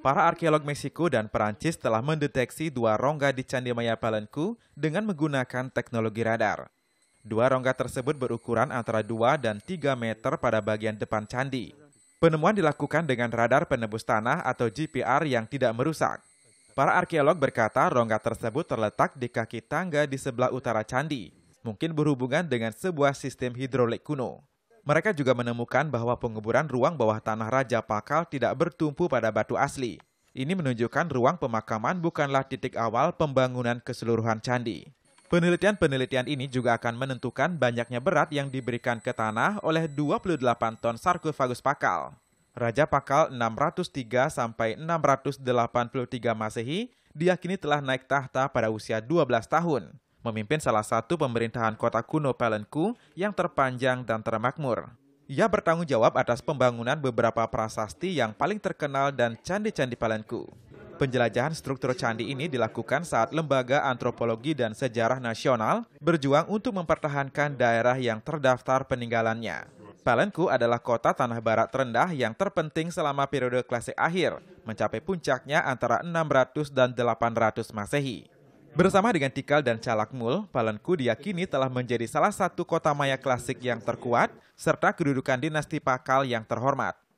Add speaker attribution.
Speaker 1: Para arkeolog Meksiko dan Perancis telah mendeteksi dua rongga di Candi Maya Mayapalenku dengan menggunakan teknologi radar. Dua rongga tersebut berukuran antara 2 dan 3 meter pada bagian depan candi. Penemuan dilakukan dengan radar penebus tanah atau GPR yang tidak merusak. Para arkeolog berkata rongga tersebut terletak di kaki tangga di sebelah utara candi, mungkin berhubungan dengan sebuah sistem hidrolik kuno. Mereka juga menemukan bahwa penguburan ruang bawah tanah Raja Pakal tidak bertumpu pada batu asli. Ini menunjukkan ruang pemakaman bukanlah titik awal pembangunan keseluruhan candi. Penelitian-penelitian ini juga akan menentukan banyaknya berat yang diberikan ke tanah oleh 28 ton sarkofagus Pakal. Raja Pakal 603 sampai 683 Masehi diyakini telah naik tahta pada usia 12 tahun memimpin salah satu pemerintahan kota kuno Palenku yang terpanjang dan termakmur. Ia bertanggung jawab atas pembangunan beberapa prasasti yang paling terkenal dan candi-candi Palenku. Penjelajahan struktur candi ini dilakukan saat Lembaga Antropologi dan Sejarah Nasional berjuang untuk mempertahankan daerah yang terdaftar peninggalannya. Palenku adalah kota tanah barat terendah yang terpenting selama periode klasik akhir, mencapai puncaknya antara 600 dan 800 Masehi. Bersama dengan Tikal dan Calakmul, Palenku diyakini telah menjadi salah satu kota maya klasik yang terkuat, serta kedudukan dinasti Pakal yang terhormat.